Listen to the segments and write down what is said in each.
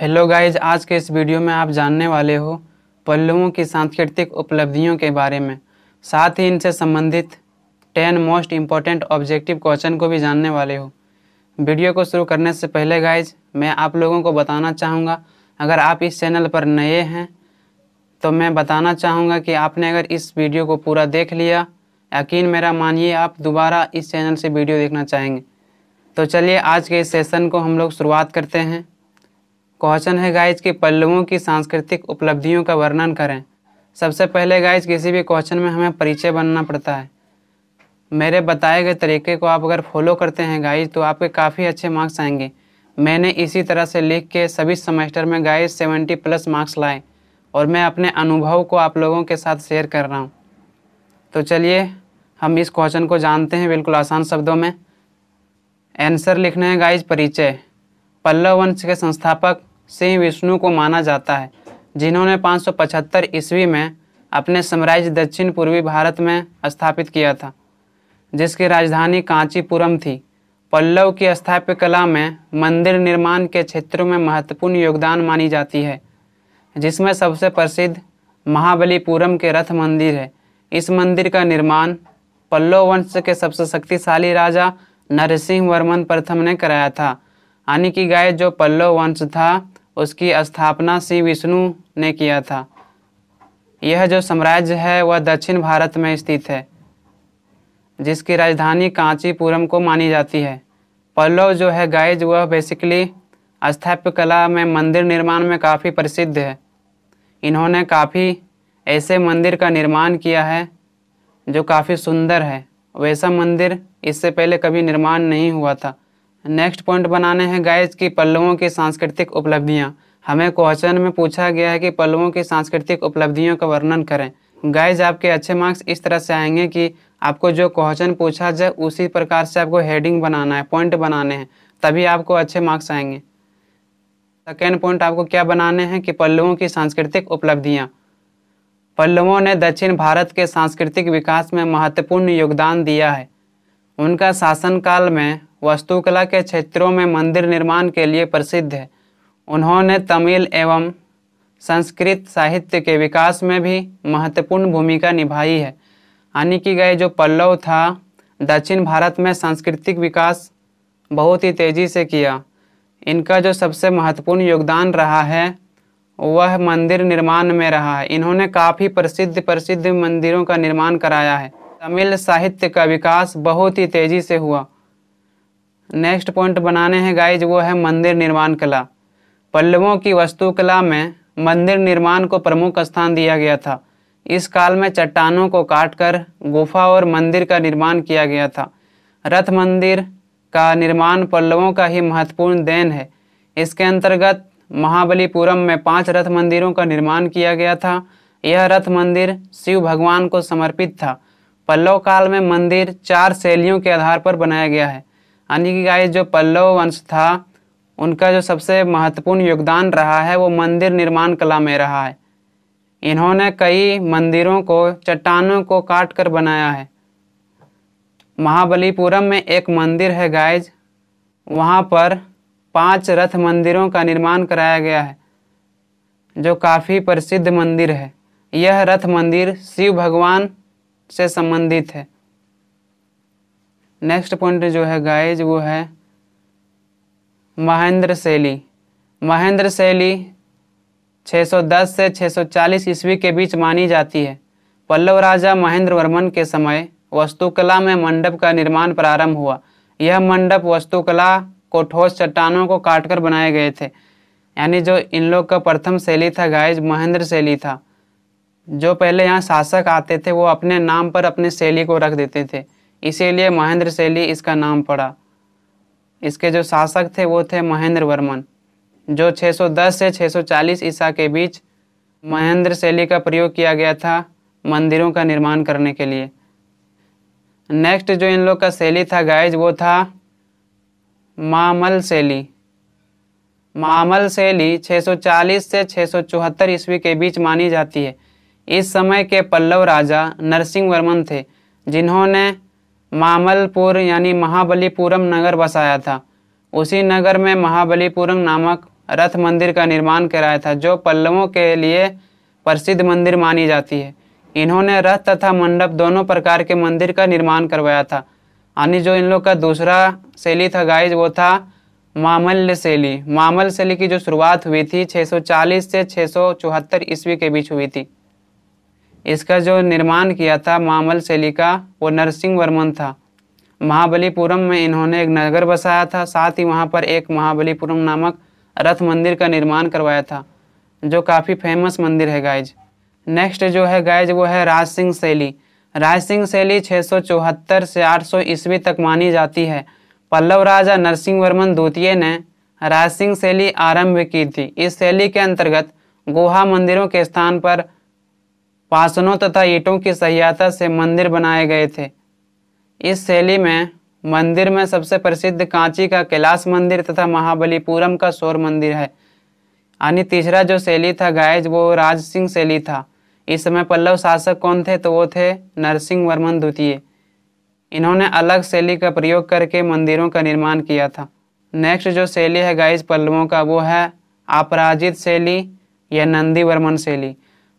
hello guys आज के इस वीडियो में आप जानने वाले हो पल्लुओं की सांस्कृतिक उपलब्धियों के बारे में साथ ही इनसे संबंधित ten most important objective question को भी जानने वाले हो वीडियो को शुरू करने से पहले गाइज मैं आप लोगों को बताना चाहूँगा अगर आप इस चैनल पर नए हैं तो मैं बताना चाहूँगा कि आपने अगर इस वीडियो को पूरा देख लिया यकीन मेरा मानिए आप दोबारा इस चैनल से वीडियो देखना चाहेंगे तो चलिए आज के इस सेशन को हम लोग शुरुआत करते हैं क्वेश्चन है गाइज कि पल्लवों की सांस्कृतिक उपलब्धियों का वर्णन करें सबसे पहले गाइज किसी भी क्वेश्चन में हमें परिचय बनना पड़ता है मेरे बताए गए तरीके को आप अगर फॉलो करते हैं गाइज तो आपके काफ़ी अच्छे मार्क्स आएंगे मैंने इसी तरह से लिख के सभी सेमेस्टर में गाइज सेवेंटी प्लस मार्क्स लाए और मैं अपने अनुभव को आप लोगों के साथ शेयर कर रहा हूँ तो चलिए हम इस क्वेश्चन को जानते हैं बिल्कुल आसान शब्दों में आंसर लिखना है गाइज परिचय पल्लव वंश के संस्थापक से विष्णु को माना जाता है जिन्होंने 575 ईस्वी में अपने साम्राज्य दक्षिण पूर्वी भारत में स्थापित किया था जिसकी राजधानी कांचीपुरम थी पल्लव की स्थापित कला में मंदिर निर्माण के क्षेत्रों में महत्वपूर्ण योगदान मानी जाती है जिसमें सबसे प्रसिद्ध महाबलीपुरम के रथ मंदिर है इस मंदिर का निर्माण पल्लव वंश के सबसे शक्तिशाली राजा नरसिंह वर्मन प्रथम ने कराया था यानी कि गाय जो पल्लव वंश था उसकी स्थापना श्री विष्णु ने किया था यह जो साम्राज्य है वह दक्षिण भारत में स्थित है जिसकी राजधानी कांचीपुरम को मानी जाती है पल्लव जो है गाइज वह बेसिकली स्थाप्य कला में मंदिर निर्माण में काफ़ी प्रसिद्ध है इन्होंने काफ़ी ऐसे मंदिर का निर्माण किया है जो काफ़ी सुंदर है वैसा मंदिर इससे पहले कभी निर्माण नहीं हुआ था नेक्स्ट पॉइंट बनाने हैं गाइस की पल्लवों की सांस्कृतिक उपलब्धियाँ हमें क्वेश्चन में पूछा गया है कि पल्लवों की सांस्कृतिक उपलब्धियों का वर्णन करें गाइज आपके अच्छे मार्क्स इस तरह से आएंगे कि आपको जो क्वेश्चन पूछा जाए उसी प्रकार से आपको हेडिंग बनाना है पॉइंट बनाने हैं तभी आपको अच्छे मार्क्स आएंगे सेकेंड पॉइंट आपको क्या बनाने हैं कि पल्लवों की सांस्कृतिक उपलब्धियाँ पल्लवों ने दक्षिण भारत के सांस्कृतिक विकास में महत्वपूर्ण योगदान दिया है उनका शासनकाल में वास्तुकला के क्षेत्रों में मंदिर निर्माण के लिए प्रसिद्ध है उन्होंने तमिल एवं संस्कृत साहित्य के विकास में भी महत्वपूर्ण भूमिका निभाई है यानी कि गए जो पल्लव था दक्षिण भारत में सांस्कृतिक विकास बहुत ही तेज़ी से किया इनका जो सबसे महत्वपूर्ण योगदान रहा है वह मंदिर निर्माण में रहा है इन्होंने काफ़ी प्रसिद्ध प्रसिद्ध मंदिरों का निर्माण कराया है तमिल साहित्य का विकास बहुत ही तेज़ी से हुआ नेक्स्ट पॉइंट बनाने हैं गाइज वो है मंदिर निर्माण कला पल्लवों की वस्तुकला में मंदिर निर्माण को प्रमुख स्थान दिया गया था इस काल में चट्टानों को काटकर गुफा और मंदिर का निर्माण किया गया था रथ मंदिर का निर्माण पल्लवों का ही महत्वपूर्ण देन है इसके अंतर्गत महाबलीपुरम में पांच रथ मंदिरों का निर्माण किया गया था यह रथ मंदिर शिव भगवान को समर्पित था पल्लव काल में मंदिर चार शैलियों के आधार पर बनाया गया है यानी कि गाइस जो पल्लव वंश था उनका जो सबसे महत्वपूर्ण योगदान रहा है वो मंदिर निर्माण कला में रहा है इन्होंने कई मंदिरों को चट्टानों को काट कर बनाया है महाबलीपुरम में एक मंदिर है गाइज वहाँ पर पांच रथ मंदिरों का निर्माण कराया गया है जो काफ़ी प्रसिद्ध मंदिर है यह रथ मंदिर शिव भगवान से संबंधित है नेक्स्ट पॉइंट जो है गाइज वो है महेंद्र शैली महेंद्र शैली 610 से 640 ईस्वी के बीच मानी जाती है पल्लव राजा महेंद्र वर्मन के समय वस्तुकला में मंडप का निर्माण प्रारंभ हुआ यह मंडप वस्तुकला को ठोस चट्टानों को काटकर बनाए गए थे यानी जो इन लोग का प्रथम शैली था गाइज महेंद्र शैली था जो पहले यहाँ शासक आते थे वो अपने नाम पर अपनी शैली को रख देते थे इसीलिए महेंद्र शैली इसका नाम पड़ा इसके जो शासक थे वो थे महेंद्र वर्मन जो 610 से 640 ईसा के बीच महेंद्र शैली का प्रयोग किया गया था मंदिरों का निर्माण करने के लिए नेक्स्ट जो इन लोग का शैली था गाइज वो था मामल शैली मामल शैली 640 से 674 ईस्वी के बीच मानी जाती है इस समय के पल्लव राजा नरसिंह वर्मन थे जिन्होंने मामलपुर यानी महाबलीपुरम नगर बसाया था उसी नगर में महाबलीपुरम नामक रथ मंदिर का निर्माण कराया था जो पल्लवों के लिए प्रसिद्ध मंदिर मानी जाती है इन्होंने रथ तथा मंडप दोनों प्रकार के मंदिर का निर्माण करवाया था यानी जो इन लोग का दूसरा शैली था गाइज वो था मामल्य शैली मामल शैली की जो शुरुआत हुई थी 640 से 674 ईस्वी के बीच हुई थी इसका जो निर्माण किया था मामल शैली का वो नरसिंह वर्मन था महाबलीपुरम में इन्होंने एक नगर बसाया था साथ ही वहाँ पर एक महाबलीपुरम नामक रथ मंदिर का निर्माण करवाया था जो काफ़ी फेमस मंदिर है गायज नेक्स्ट जो है गायज वो है राज सिंह शैली राज सिंह शैली छः से आठ ईस्वी तक मानी जाती है पल्लव राजा नरसिंह वर्मन द्वितीय ने राज सिंह शैली आरंभ की थी इस शैली के अंतर्गत गुहा मंदिरों के स्थान पर पासनों तथा ईटों की सहायता से मंदिर बनाए गए थे इस शैली में मंदिर में सबसे प्रसिद्ध कांची का कैलाश मंदिर तथा महाबलीपुरम का सौर मंदिर है यानी तीसरा जो शैली था गायज वो राज सिंह शैली था इस समय पल्लव शासक कौन थे तो वो थे नरसिंह वर्मन द्वितीय इन्होंने अलग शैली का प्रयोग करके मंदिरों का निर्माण किया था नेक्स्ट जो शैली है गायज पल्लवों का वो है आपराजित शैली या नंदी वर्मन शैली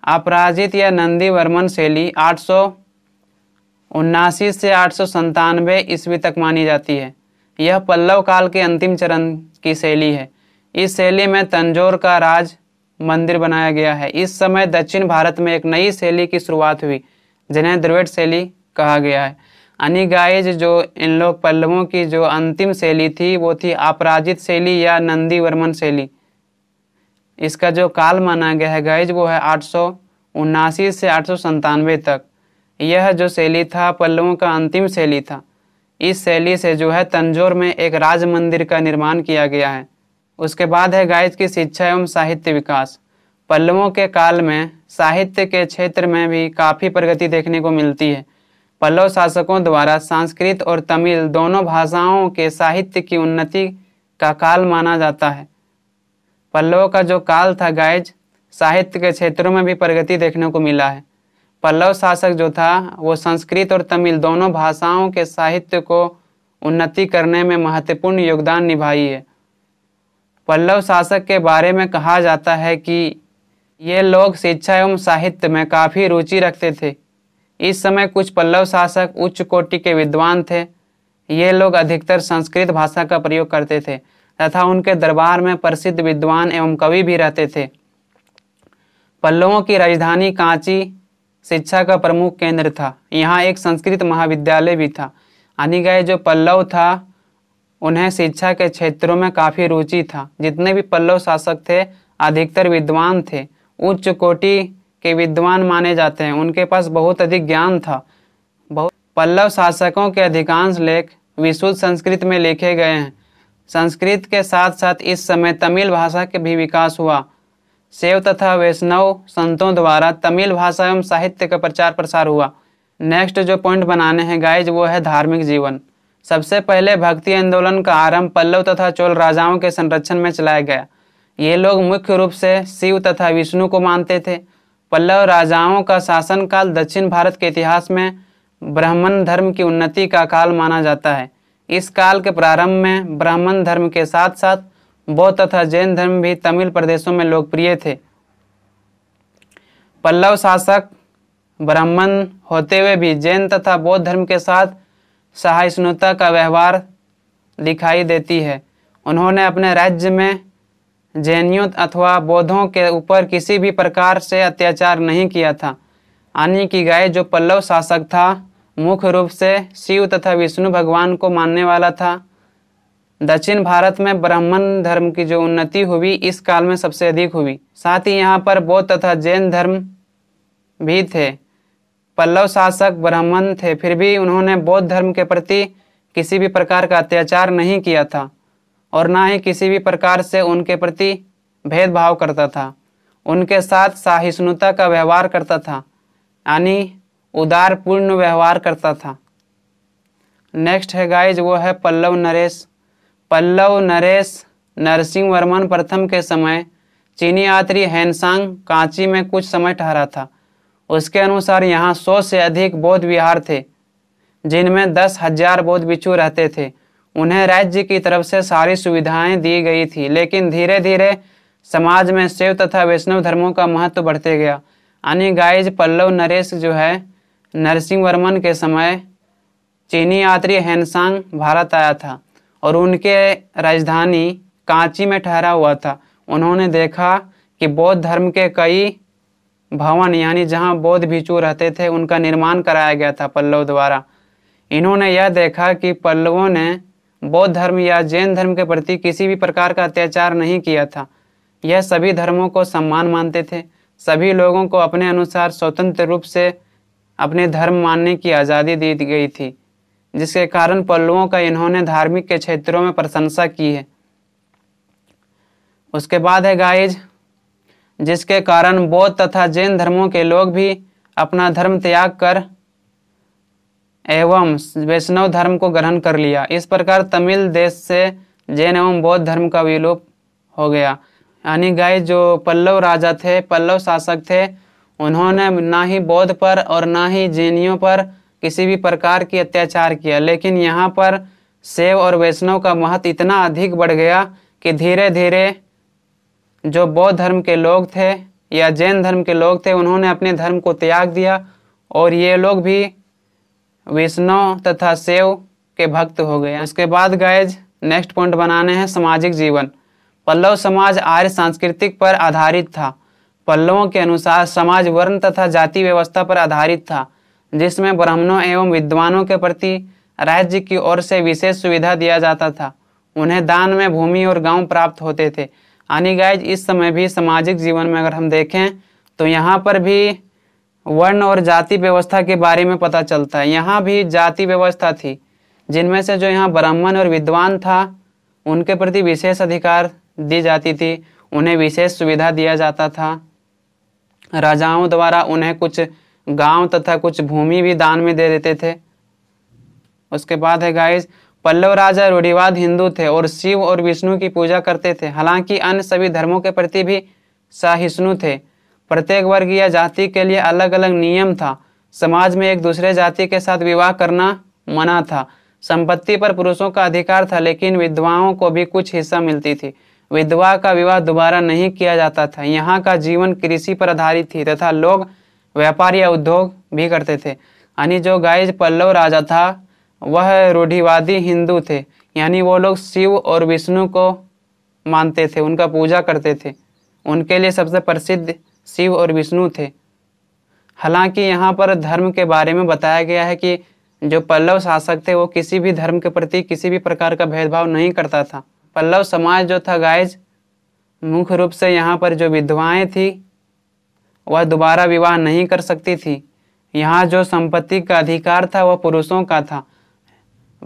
अपराजित या नंदी वर्मन शैली आठ उन्नासी से आठ सौ संतानवे ईस्वी तक मानी जाती है यह पल्लव काल के अंतिम चरण की शैली है इस शैली में तंजोर का राज मंदिर बनाया गया है इस समय दक्षिण भारत में एक नई शैली की शुरुआत हुई जिन्हें द्रविड़ शैली कहा गया है अनिगाइज जो इन लोग पल्लवों की जो अंतिम शैली थी वो थी अपराजित शैली या नंदी वर्मन शैली इसका जो काल माना गया है गैज वो है आठ से आठ तक यह जो शैली था पल्लवों का अंतिम शैली था इस शैली से जो है तंजोर में एक राज मंदिर का निर्माण किया गया है उसके बाद है गायज की शिक्षा एवं साहित्य विकास पल्लवों के काल में साहित्य के क्षेत्र में भी काफ़ी प्रगति देखने को मिलती है पल्लव शासकों द्वारा संस्कृत और तमिल दोनों भाषाओं के साहित्य की उन्नति का काल माना जाता है पल्लवों का जो काल था गाइज साहित्य के क्षेत्रों में भी प्रगति देखने को मिला है पल्लव शासक जो था वो संस्कृत और तमिल दोनों भाषाओं के साहित्य को उन्नति करने में महत्वपूर्ण योगदान निभाई है पल्लव शासक के बारे में कहा जाता है कि ये लोग शिक्षा एवं साहित्य में काफ़ी रुचि रखते थे इस समय कुछ पल्लव शासक उच्च कोटि के विद्वान थे ये लोग अधिकतर संस्कृत भाषा का प्रयोग करते थे तथा उनके दरबार में प्रसिद्ध विद्वान एवं कवि भी रहते थे पल्लवों की राजधानी कांची शिक्षा का प्रमुख केंद्र था यहाँ एक संस्कृत महाविद्यालय भी था अनिगय जो पल्लव था उन्हें शिक्षा के क्षेत्रों में काफ़ी रुचि था जितने भी पल्लव शासक थे अधिकतर विद्वान थे उच्च कोटि के विद्वान माने जाते हैं उनके पास बहुत अधिक ज्ञान था बहुत पल्लव शासकों के अधिकांश लेख विशुद्ध संस्कृत में लिखे गए हैं संस्कृत के साथ साथ इस समय तमिल भाषा के भी विकास हुआ शैव तथा वैष्णव संतों द्वारा तमिल भाषा एवं साहित्य का प्रचार प्रसार हुआ नेक्स्ट जो पॉइंट बनाने हैं गाइज वो है धार्मिक जीवन सबसे पहले भक्ति आंदोलन का आरंभ पल्लव तथा चोल राजाओं के संरक्षण में चलाया गया ये लोग मुख्य रूप से शिव तथा विष्णु को मानते थे पल्लव राजाओं का शासनकाल दक्षिण भारत के इतिहास में ब्राह्मण धर्म की उन्नति का काल माना जाता है इस काल के प्रारंभ में ब्राह्मण धर्म के साथ साथ बौद्ध तथा जैन धर्म भी तमिल प्रदेशों में लोकप्रिय थे पल्लव शासक ब्राह्मण होते हुए भी जैन तथा बौद्ध धर्म के साथ सहिष्णुता का व्यवहार दिखाई देती है उन्होंने अपने राज्य में जैनियों अथवा बौद्धों के ऊपर किसी भी प्रकार से अत्याचार नहीं किया था आनी की गाय जो पल्लव शासक था मुख्य रूप से शिव तथा विष्णु भगवान को मानने वाला था दक्षिण भारत में ब्राह्मण धर्म की जो उन्नति हुई इस काल में सबसे अधिक हुई साथ ही यहाँ पर बौद्ध तथा जैन धर्म भी थे पल्लव शासक ब्राह्मण थे फिर भी उन्होंने बौद्ध धर्म के प्रति किसी भी प्रकार का अत्याचार नहीं किया था और ना ही किसी भी प्रकार से उनके प्रति भेदभाव करता था उनके साथ सहिष्णुता का व्यवहार करता था यानी उदार पूर्ण व्यवहार करता था नेक्स्ट है गाइज वो है पल्लव नरेश पल्लव नरेश नरसिंह वर्मन प्रथम के समय चीनी यात्री हैंसांग कांची में कुछ समय ठहरा था उसके अनुसार यहाँ सौ से अधिक बौद्ध विहार थे जिनमें दस हजार बौद्ध बिच्छू रहते थे उन्हें राज्य की तरफ से सारी सुविधाएं दी गई थी लेकिन धीरे धीरे समाज में शिव तथा वैष्णव धर्मों का महत्व बढ़ते गया अन्य गाइज पल्लव नरेश जो है नरसिंह वर्मन के समय चीनी यात्री हेनसांग भारत आया था और उनके राजधानी कांची में ठहरा हुआ था उन्होंने देखा कि बौद्ध धर्म के कई भवन यानी जहां बौद्ध भिक्षु रहते थे उनका निर्माण कराया गया था पल्लव द्वारा इन्होंने यह देखा कि पल्लवों ने बौद्ध धर्म या जैन धर्म के प्रति किसी भी प्रकार का अत्याचार नहीं किया था यह सभी धर्मों को सम्मान मानते थे सभी लोगों को अपने अनुसार स्वतंत्र रूप से अपने धर्म मानने की आज़ादी दी गई थी जिसके कारण पल्लुओं का इन्होंने धार्मिक के क्षेत्रों में प्रशंसा की है उसके बाद है गाइज जिसके कारण बौद्ध तथा जैन धर्मों के लोग भी अपना धर्म त्याग कर एवं वैष्णव धर्म को ग्रहण कर लिया इस प्रकार तमिल देश से जैन एवं बौद्ध धर्म का विलोप हो गया यानी गाय जो पल्लव राजा थे पल्लव शासक थे उन्होंने ना ही बौद्ध पर और ना ही जैनियों पर किसी भी प्रकार की अत्याचार किया लेकिन यहाँ पर सेव और वैष्णव का महत्व इतना अधिक बढ़ गया कि धीरे धीरे जो बौद्ध धर्म के लोग थे या जैन धर्म के लोग थे उन्होंने अपने धर्म को त्याग दिया और ये लोग भी वैष्णव तथा सेव के भक्त हो गए उसके बाद गायज नेक्स्ट पॉइंट बनाने हैं सामाजिक जीवन पल्लव समाज आर्य सांस्कृतिक पर आधारित था पल्लवों के अनुसार समाज वर्ण तथा जाति व्यवस्था पर आधारित था जिसमें ब्राह्मणों एवं विद्वानों के प्रति राज्य की ओर से विशेष सुविधा दिया जाता था उन्हें दान में भूमि और गांव प्राप्त होते थे अनिगाइज इस समय भी सामाजिक जीवन में अगर हम देखें तो यहाँ पर भी वर्ण और जाति व्यवस्था के बारे में पता चलता है यहाँ भी जाति व्यवस्था थी जिनमें से जो यहाँ ब्राह्मण और विद्वान था उनके प्रति विशेष अधिकार दी जाती थी उन्हें विशेष सुविधा दिया जाता था राजाओं द्वारा उन्हें कुछ गांव तथा कुछ भूमि भी दान में दे देते थे उसके बाद है गाइस पल्लव राजा रूढ़िवाद हिंदू थे और शिव और विष्णु की पूजा करते थे हालांकि अन्य सभी धर्मों के प्रति भी सहिष्णु थे प्रत्येक वर्ग या जाति के लिए अलग अलग नियम था समाज में एक दूसरे जाति के साथ विवाह करना मना था संपत्ति पर पुरुषों का अधिकार था लेकिन विधवाओं को भी कुछ हिस्सा मिलती थी विधवा का विवाह दोबारा नहीं किया जाता था यहाँ का जीवन कृषि पर आधारित थी तथा लोग व्यापार या उद्योग भी करते थे यानी जो गायज पल्लव राजा था वह रूढ़िवादी हिंदू थे यानी वो लोग शिव और विष्णु को मानते थे उनका पूजा करते थे उनके लिए सबसे प्रसिद्ध शिव और विष्णु थे हालांकि यहाँ पर धर्म के बारे में बताया गया है कि जो पल्लव शासक थे वो किसी भी धर्म के प्रति किसी भी प्रकार का भेदभाव नहीं करता था पल्लव समाज जो था गाइज मुख्य रूप से यहाँ पर जो विधवाएं थी वह दोबारा विवाह नहीं कर सकती थी यहाँ जो संपत्ति का अधिकार था वह पुरुषों का था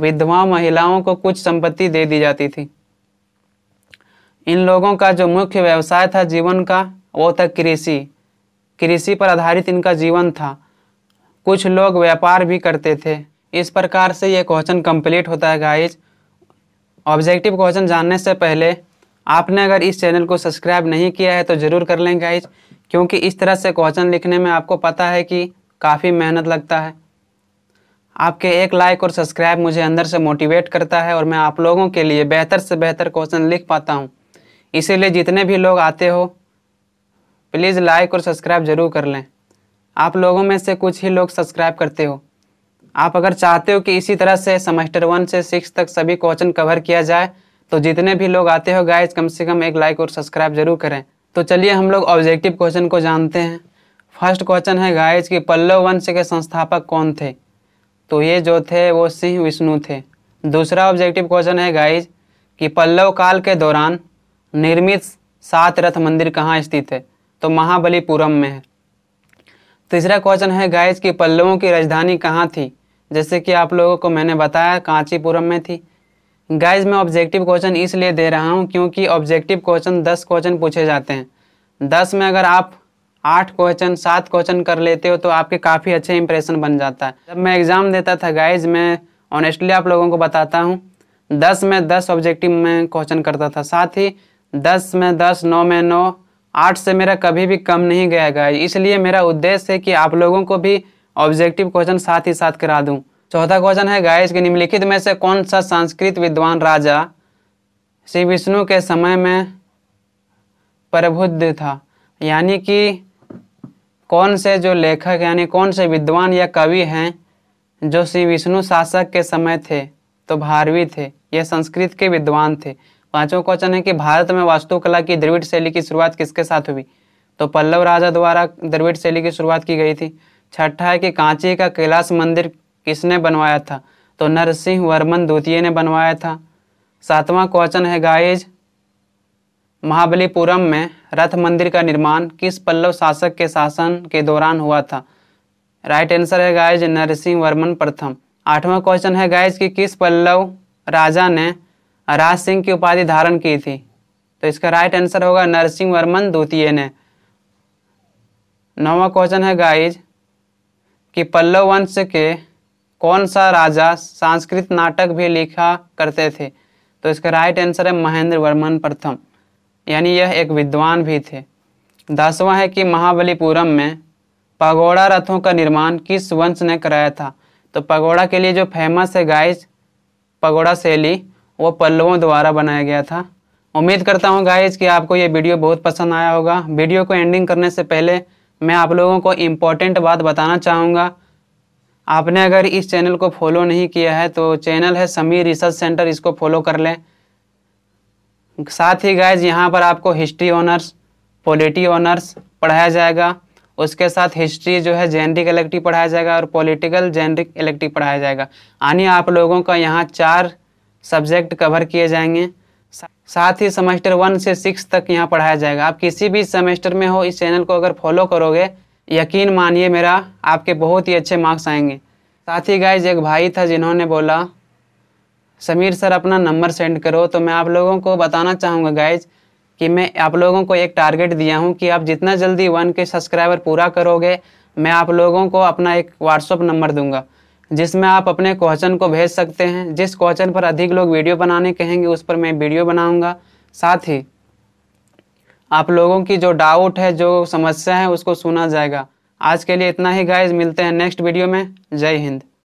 विधवा महिलाओं को कुछ संपत्ति दे दी जाती थी इन लोगों का जो मुख्य व्यवसाय था जीवन का वो था कृषि कृषि पर आधारित इनका जीवन था कुछ लोग व्यापार भी करते थे इस प्रकार से ये क्वेश्चन कंप्लीट होता है गाइज ऑब्जेक्टिव क्वेश्चन जानने से पहले आपने अगर इस चैनल को सब्सक्राइब नहीं किया है तो ज़रूर कर लें गाइज क्योंकि इस तरह से क्वेश्चन लिखने में आपको पता है कि काफ़ी मेहनत लगता है आपके एक लाइक और सब्सक्राइब मुझे अंदर से मोटिवेट करता है और मैं आप लोगों के लिए बेहतर से बेहतर क्वेश्चन लिख पाता हूँ इसीलिए जितने भी लोग आते हो प्लीज़ लाइक और सब्सक्राइब जरूर कर लें आप लोगों में से कुछ ही लोग सब्सक्राइब करते हो आप अगर चाहते हो कि इसी तरह से सेमेस्टर वन से सिक्स तक सभी क्वेश्चन कवर किया जाए तो जितने भी लोग आते हो गाइज कम से कम एक लाइक और सब्सक्राइब जरूर करें तो चलिए हम लोग ऑब्जेक्टिव क्वेश्चन को जानते हैं फर्स्ट क्वेश्चन है गाइज कि पल्लव वंश के संस्थापक कौन थे तो ये जो थे वो सिंह विष्णु थे दूसरा ऑब्जेक्टिव क्वेश्चन है गाइज कि पल्लव काल के दौरान निर्मित सात रथ मंदिर कहाँ स्थित है तो महाबलीपुरम में है तीसरा क्वेश्चन है गाइज कि पल्लवों की राजधानी कहाँ थी जैसे कि आप लोगों को मैंने बताया कांचीपुरम में थी गाइज मैं ऑब्जेक्टिव क्वेश्चन इसलिए दे रहा हूँ क्योंकि ऑब्जेक्टिव क्वेश्चन दस क्वेश्चन पूछे जाते हैं दस में अगर आप आठ क्वेश्चन सात क्वेश्चन कर लेते हो तो आपके काफ़ी अच्छे इंप्रेशन बन जाता है जब मैं एग्ज़ाम देता था गाइज मैं ऑनेस्टली आप लोगों को बताता हूँ दस में दस ऑब्जेक्टिव में क्वेश्चन करता था साथ ही दस में दस नौ में नौ आठ से मेरा कभी भी कम नहीं गया गाइज इसलिए मेरा उद्देश्य है कि आप लोगों को भी ऑब्जेक्टिव क्वेश्चन साथ ही साथ करा दूं चौथा क्वेश्चन है गाइस के निम्नलिखित में से कौन सा संस्कृत विद्वान राजा श्री विष्णु के समय में प्रबुद्ध था यानी कि कौन से जो लेखक यानी कौन से विद्वान या कवि हैं जो श्री विष्णु शासक के समय थे तो भारवी थे यह संस्कृत के विद्वान थे पांचवा क्वेश्चन है कि भारत में वास्तुकला की द्रविड़ शैली की शुरुआत किसके साथ हुई तो पल्लव राजा द्वारा द्रविड़ शैली की शुरुआत की गई थी छठा है कि कांची का कैलाश मंदिर किसने बनवाया था तो नरसिंह वर्मन द्वितीय ने बनवाया था सातवां क्वेश्चन है गायज महाबलीपुरम में रथ मंदिर का निर्माण किस पल्लव शासक के शासन के दौरान हुआ था राइट आंसर है गायज नरसिंह वर्मन प्रथम आठवां क्वेश्चन है गायज कि किस पल्लव राजा ने राज सिंह की उपाधि धारण की थी तो इसका राइट आंसर होगा नरसिंह वर्मन द्वितीय ने नौवा क्वेश्चन है गाइज कि पल्लव वंश के कौन सा राजा सांस्कृत नाटक भी लिखा करते थे तो इसका राइट आंसर है महेंद्र वर्मन प्रथम यानी यह एक विद्वान भी थे दसवां है कि महाबलीपुरम में पगोड़ा रथों का निर्माण किस वंश ने कराया था तो पगोड़ा के लिए जो फेमस है गाइज पगोड़ा शैली वो पल्लवों द्वारा बनाया गया था उम्मीद करता हूँ गाइज कि आपको ये वीडियो बहुत पसंद आया होगा वीडियो को एंडिंग करने से पहले मैं आप लोगों को इम्पोर्टेंट बात बताना चाहूँगा आपने अगर इस चैनल को फॉलो नहीं किया है तो चैनल है समीर रिसर्च सेंटर इसको फॉलो कर लें साथ ही गाइज यहाँ पर आपको हिस्ट्री ऑनर्स पॉलिटी ऑनर्स पढ़ाया जाएगा उसके साथ हिस्ट्री जो है जेनरिक इलेक्टिव पढ़ाया जाएगा और पॉलिटिकल जेनरिक इलेक्टिव पढ़ाया जाएगा यानी आप लोगों का यहाँ चार सब्जेक्ट कवर किए जाएंगे साथ ही सेमेस्टर वन से सिक्स तक यहाँ पढ़ाया जाएगा आप किसी भी सेमेस्टर में हो इस चैनल को अगर फॉलो करोगे यकीन मानिए मेरा आपके बहुत ही अच्छे मार्क्स आएंगे साथ ही गाइज एक भाई था जिन्होंने बोला समीर सर अपना नंबर सेंड करो तो मैं आप लोगों को बताना चाहूँगा गाइज कि मैं आप लोगों को एक टारगेट दिया हूँ कि आप जितना जल्दी वन के सब्सक्राइबर पूरा करोगे मैं आप लोगों को अपना एक व्हाट्सअप नंबर दूंगा जिसमें आप अपने क्वेश्चन को भेज सकते हैं जिस क्वेश्चन पर अधिक लोग वीडियो बनाने कहेंगे उस पर मैं वीडियो बनाऊंगा साथ ही आप लोगों की जो डाउट है जो समस्या है उसको सुना जाएगा आज के लिए इतना ही गाइज मिलते हैं नेक्स्ट वीडियो में जय हिंद